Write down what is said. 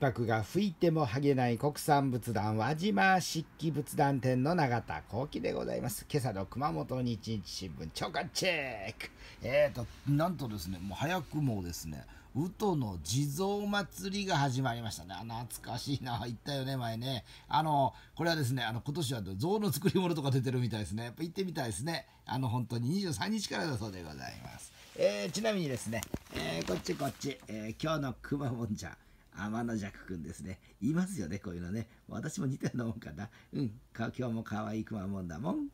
幕が吹いても剥げない国産仏壇輪島漆器仏壇店の永田幸喜でございます。今朝の熊本日日新聞超過チェックえーと、なんとですね、もう早くもですね、宇都の地蔵祭りが始まりましたね。あ懐かしいな。行ったよね、前ね。あの、これはですね、あの、今年は象の作り物とか出てるみたいですね。やっぱ行ってみたいですね。あの、本当に23日からだそうでございます。えー、ちなみにですね、えー、こっちこっち、えー、今日の熊本ちゃん。天の弱くんですね。いますよね、こういうのね。私も似たようなもんかな。うん、今日も可愛いくまもんだもん。